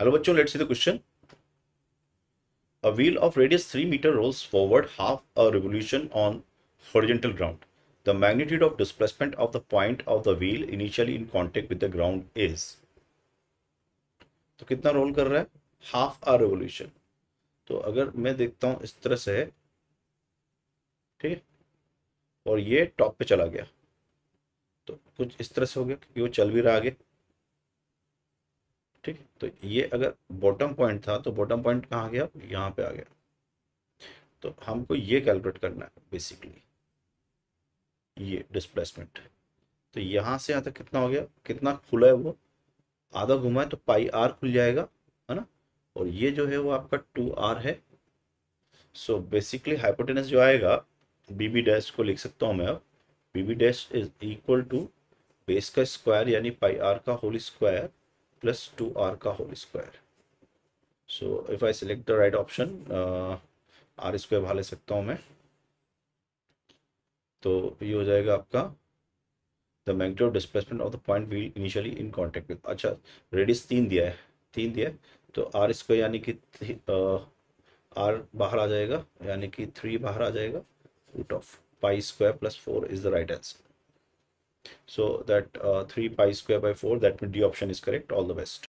hello बच्चों let's see the question a wheel of radius three metre rolls forward half a revolution on horizontal ground the magnitude of displacement of the point of the wheel initially in contact with the ground is तो कितना role कर रहा है half a revolution तो अगर मैं देखता हूं इस तरह से ठीक है और ये टॉप पे चला गया तो कुछ इस तरह से हो गया कि वो चल भी रहा आगे ठीक तो ये अगर बॉटम पॉइंट था तो बॉटम पॉइंट कहाँ गया यहाँ पे आ गया तो हमको ये कैलकुलेट करना है बेसिकली ये डिस्प्लेसमेंट तो यहाँ से यहाँ तक कितना हो गया कितना खुला है वो आधा घुमा है तो पाई आर खुल जाएगा है ना और ये जो है वो आपका टू आर है सो बेसिकली हाइपोटेनस जो आएगा बी बी डैश को लिख सकता हूँ मैं अब B B dash is equal to base का स्क्वायर यानी पाई आर का whole square plus two R का whole square so if I select the right option R square बाहर ले सकता हूँ मैं तो ये हो जाएगा आपका the magnitude of displacement of the point wheel initially in contact with अच्छा रेडियस तीन दिया है तीन दिया है तो आर स्क्वायर यानी कि आर uh, बाहर आ जाएगा यानी कि थ्री बाहर आ जाएगा root of pi square plus four is the right answer so that uh, 3 pi square by 4 that means d option is correct all the best